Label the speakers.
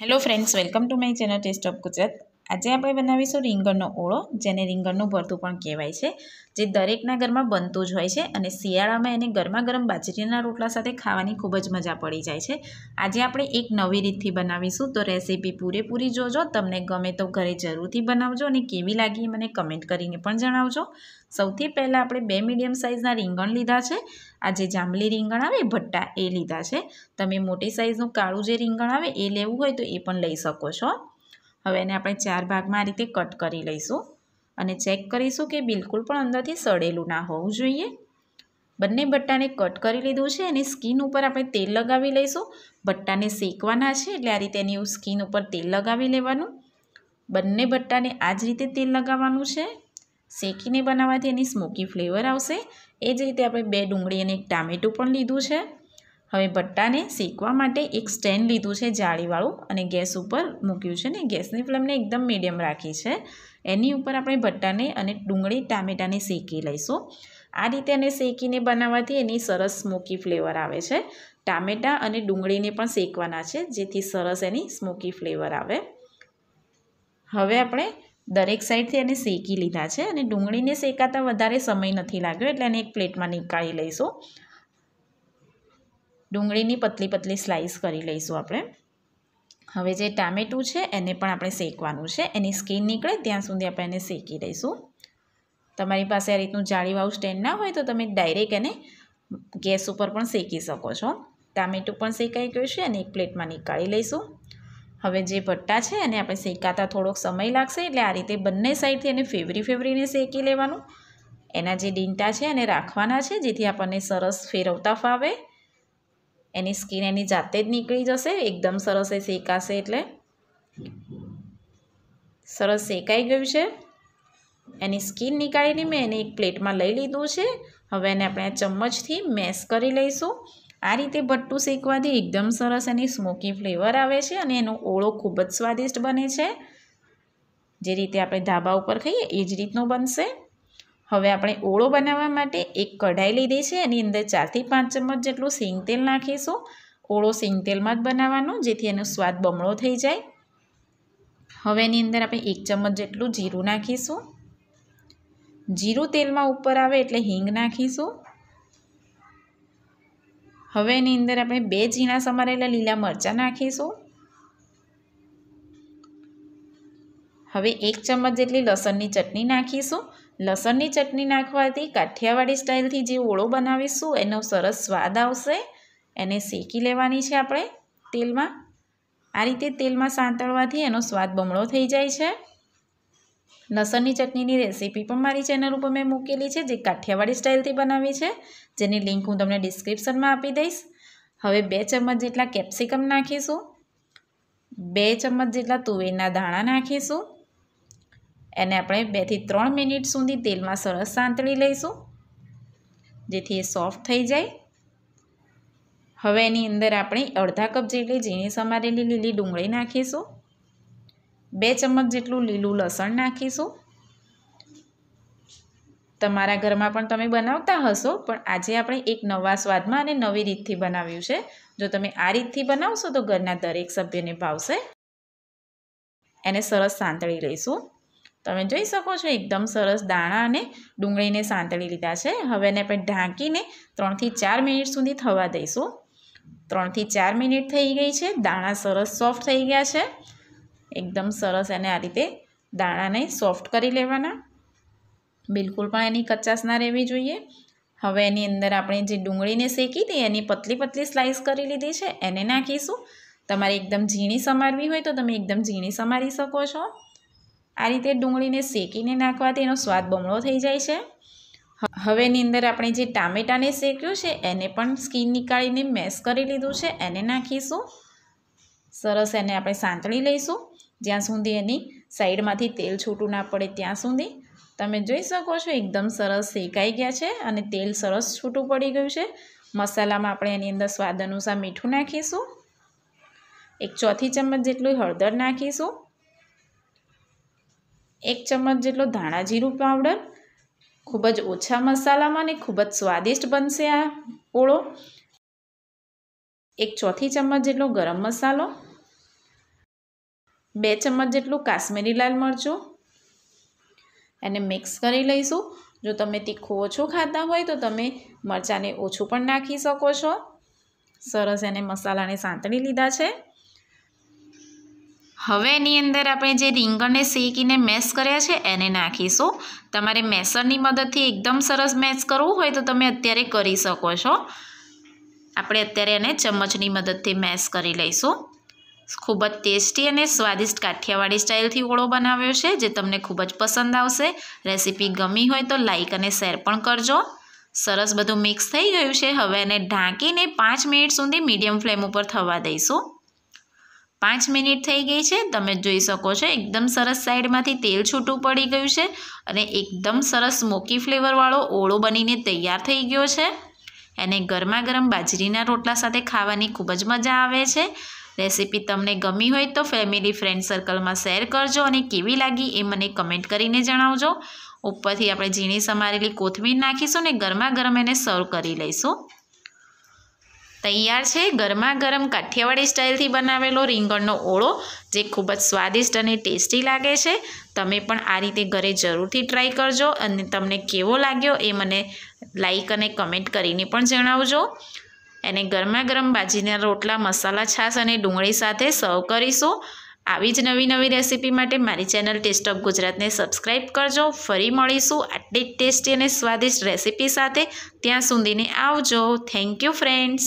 Speaker 1: Hello friends, welcome to my channel Taste of Gujarat. આજે આપણે બનાવીશું રીંગણનો ઓળો જેને રીંગણનું ભરતું પણ કહેવાય છે જે દરેકના ઘરમાં બનતું જ હોય છે અને શિયાળામાં એને ગરમા ગરમ બાજરીના રોટલા સાથે ખાવાની ખૂબ જ મજા પડી જાય છે આજે આપણે એક નવી રીતથી બનાવીશું તો રેસીપી પૂરેપૂરી જોજો તમને ગમે તો ઘરે જરૂરથી બનાવજો અને કેવી લાગી મને કમેન્ટ કરીને પણ જણાવજો સૌથી પહેલાં આપણે બે મીડિયમ સાઇઝના રીંગણ લીધા છે આજે જાંબલી રીંગણ આવે ભટ્ટા એ લીધા છે તમે મોટી સાઇઝનું કાળું જે રીંગણ આવે એ લેવું હોય તો એ પણ લઈ શકો છો હવે એને આપણે ચાર ભાગમાં આ રીતે કટ કરી લઈશું અને ચેક કરીશું કે બિલકુલ પણ અંદરથી સડેલું ના હોવું જોઈએ બંને બટ્ટાને કટ કરી લીધું છે અને સ્કિન ઉપર આપણે તેલ લગાવી લઈશું બટ્ટાને શેકવાના છે એટલે આ રીતે એની સ્કિન ઉપર તેલ લગાવી લેવાનું બંને બટ્ટાને આ જ રીતે તેલ લગાવવાનું છે શેકીને બનાવવાથી એની સ્મોકી ફ્લેવર આવશે એ જ રીતે આપણે બે ડુંગળી અને એક ટામેટું પણ લીધું છે હવે ભટ્ટાને શેકવા માટે એક સ્ટેન્ડ લીધું છે જાળીવાળું અને ગેસ ઉપર મૂક્યું છે ને ગેસની ફ્લેમને એકદમ મીડિયમ રાખી છે એની ઉપર આપણે ભટ્ટાને અને ડુંગળી ટામેટાને શેકી લઈશું આ રીતે એને શેકીને બનાવવાથી એની સરસ સ્મોકી ફ્લેવર આવે છે ટામેટાં અને ડુંગળીને પણ શેકવાના છે જેથી સરસ એની સ્મોકી ફ્લેવર આવે હવે આપણે દરેક સાઈડથી એને શેકી લીધા છે અને ડુંગળીને શેકાતા વધારે સમય નથી લાગ્યો એટલે એને એક પ્લેટમાં નીકાળી લઈશું ડુંગળીની પતલી પતલી સ્લાઈસ કરી લઈશું આપણે હવે જે ટામેટું છે એને પણ આપણે શેકવાનું છે એની સ્કીન નીકળે ત્યાં સુધી આપણે એને શેકી દઈશું તમારી પાસે આ રીતનું જાળીવાળું સ્ટેન્ડ ના હોય તો તમે ડાયરેક્ટ એને ગેસ ઉપર પણ શેકી શકો છો ટામેટું પણ શેકાઈ ગયું છે અને એક પ્લેટમાં નીકાળી લઈશું હવે જે ભટ્ટા છે એને આપણે શેકાતા થોડોક સમય લાગશે એટલે આ રીતે બંને સાઈડથી એને ફેવરી ફેવરીને શેકી લેવાનું એના જે ડીંટા છે એને રાખવાના છે જેથી આપણને સરસ ફેરવતા ફાવે એની સ્કીન એની જાતે જ નીકળી જશે એકદમ સરસ એ શેકાશે એટલે સરસ શેકાઈ ગયું છે એની સ્કીન નીકાળીને મેં એને એક પ્લેટમાં લઈ લીધું છે હવે એને આપણે ચમચથી મેશ કરી લઈશું આ રીતે ભટ્ટું શેકવાથી એકદમ સરસ એની સ્મોકી ફ્લેવર આવે છે અને એનો ઓળો ખૂબ જ સ્વાદિષ્ટ બને છે જે રીતે આપણે ધાબા ઉપર ખાઈએ એ જ રીતનો બનશે હવે આપણે ઓળો બનાવવા માટે એક કઢાઈ લીધી છે એની અંદર ચારથી પાંચ ચમચ જેટલું સિંગ તેલ નાખીશું ઓળો સિંગ તેલમાં જ બનાવવાનો જેથી એનો સ્વાદ બમણો થઈ જાય હવે એની અંદર આપણે એક ચમચ જેટલું જીરું નાખીશું જીરું તેલમાં ઉપર આવે એટલે હિંગ નાખીશું હવે એની અંદર આપણે બે ઝીણા સમારેલા લીલા મરચાં નાખીશું હવે એક ચમચ જેટલી લસણની ચટણી નાખીશું લસણની ચટણી નાખવાથી કાઠિયાવાડી સ્ટાઇલથી જે ઓળો બનાવીશું એનો સરસ સ્વાદ આવશે એને શેકી લેવાની છે આપણે તેલમાં આ રીતે તેલમાં સાંતળવાથી એનો સ્વાદ બમણો થઈ જાય છે લસણની ચટણીની રેસીપી પણ મારી ચેનલ ઉપર મેં મૂકેલી છે જે કાઠિયાવાડી સ્ટાઇલથી બનાવી છે જેની લિંક હું તમને ડિસ્ક્રિપ્શનમાં આપી દઈશ હવે બે ચમચ જેટલા કેપ્સિકમ નાખીશું બે ચમચ જેટલા તુવેરના દાણા નાખીશું એને આપણે બેથી ત્રણ મિનિટ સુધી તેલમાં સરસ સાંતળી લઈશું જેથી એ સોફ્ટ થઈ જાય હવે એની અંદર આપણે અડધા કપ જેટલી ઝીણી સમારેલી લીલી ડુંગળી નાખીશું બે ચમચ જેટલું લીલું લસણ નાખીશું તમારા ઘરમાં પણ તમે બનાવતા હશો પણ આજે આપણે એક નવા સ્વાદમાં અને નવી રીતથી બનાવ્યું છે જો તમે આ રીતથી બનાવશો તો ઘરના દરેક સભ્યને ભાવશે એને સરસ સાંતળી લઈશું તમે જોઈ શકો છો એકદમ સરસ દાણા અને ડુંગળીને સાંતળી લીધા છે હવે એને આપણે ઢાંકીને ત્રણથી ચાર મિનિટ સુધી થવા દઈશું ત્રણથી ચાર મિનિટ થઈ ગઈ છે દાણા સરસ સોફ્ટ થઈ ગયા છે એકદમ સરસ એને આ રીતે દાણાને સોફ્ટ કરી લેવાના બિલકુલ પણ એની કચાશ ના રહેવી જોઈએ હવે એની અંદર આપણે જે ડુંગળીને શેકી હતી એની પતલી પતલી સ્લાઇસ કરી લીધી છે એને નાખીશું તમારે એકદમ ઝીણી સમારવી હોય તો તમે એકદમ ઝીણી સમારી શકો છો આ રીતે ડુંગળીને શેકીને નાખવાથી એનો સ્વાદ બમણો થઈ જાય છે હવે એની અંદર આપણે જે ટામેટાને શેક્યું છે એને પણ સ્કીન નીકાળીને મેશ કરી લીધું છે એને નાખીશું સરસ એને આપણે સાંતળી લઈશું જ્યાં સુધી એની સાઈડમાંથી તેલ છૂટું ના પડે ત્યાં સુધી તમે જોઈ શકો છો એકદમ સરસ શેકાઈ ગયા છે અને તેલ સરસ છૂટું પડી ગયું છે મસાલામાં આપણે એની અંદર સ્વાદ અનુસાર મીઠું નાખીશું એક ચોથી ચમચ જેટલું હળદર નાખીશું એક ચમચ જેટલો ધાણા જીરું પાવડર ખૂબ જ ઓછા મસાલામાં ને ખૂબ જ સ્વાદિષ્ટ બનશે આ ઓળો એક ચોથી ચમચ જેટલો ગરમ મસાલો બે ચમચ જેટલું કાશ્મીરી લાલ મરચું એને મિક્સ કરી લઈશું જો તમે તીખું ઓછું ખાતા હોય તો તમે મરચાંને ઓછું પણ નાખી શકો છો સરસ એને મસાલાને સાંતળી લીધા છે હવે એની અંદર આપણે જે રીંગણને શેકીને મેસ કર્યા છે એને નાખીશું તમારે મેસરની મદદથી એકદમ સરસ મેશ કરવું હોય તો તમે અત્યારે કરી શકો છો આપણે અત્યારે એને ચમચની મદદથી મેશ કરી લઈશું ખૂબ જ ટેસ્ટી અને સ્વાદિષ્ટ કાઠિયાવાડી સ્ટાઇલથી ઓળો બનાવ્યો છે જે તમને ખૂબ જ પસંદ આવશે રેસીપી ગમી હોય તો લાઇક અને શેર પણ કરજો સરસ બધું મિક્સ થઈ ગયું છે હવે એને ઢાંકીને પાંચ મિનિટ સુધી મીડિયમ ફ્લેમ ઉપર થવા દઈશું પાંચ મિનિટ થઈ ગઈ છે તમે જોઈ શકો છો એકદમ સરસ સાઈડમાંથી તેલ છૂટું પડી ગયું છે અને એકદમ સરસ સ્મોકી ફ્લેવરવાળો ઓળો બનીને તૈયાર થઈ ગયો છે એને ગરમા ગરમ બાજરીના રોટલા સાથે ખાવાની ખૂબ જ મજા આવે છે રેસીપી તમને ગમી હોય તો ફેમિલી ફ્રેન્ડ સર્કલમાં શેર કરજો અને કેવી લાગી એ મને કમેન્ટ કરીને જણાવજો ઉપરથી આપણે ઝીણી સમારેલી કોથમીર નાખીશું અને ગરમા ગરમ એને સર્વ કરી લઈશું તૈયાર છે ગરમા ગરમ કાઠિયાવાડી સ્ટાઇલથી બનાવેલો રીંગણનો ઓળો જે ખૂબ જ સ્વાદિષ્ટ અને ટેસ્ટી લાગે છે તમે પણ આ રીતે ઘરે જરૂરથી ટ્રાય કરજો અને તમને કેવો લાગ્યો એ મને લાઈક અને કમેન્ટ કરીને પણ જણાવજો એને ગરમા ગરમ બાજીના રોટલા મસાલા છાશ અને ડુંગળી સાથે સર્વ કરીશું આવી જ નવી નવી રેસીપી માટે મારી ચેનલ ટેસ્ટ ઓફ ગુજરાતને સબસ્ક્રાઈબ કરજો ફરી મળીશું આટલી ટેસ્ટી અને સ્વાદિષ્ટ રેસીપી સાથે ત્યાં સુધીને આવજો થેન્ક યુ ફ્રેન્ડ્સ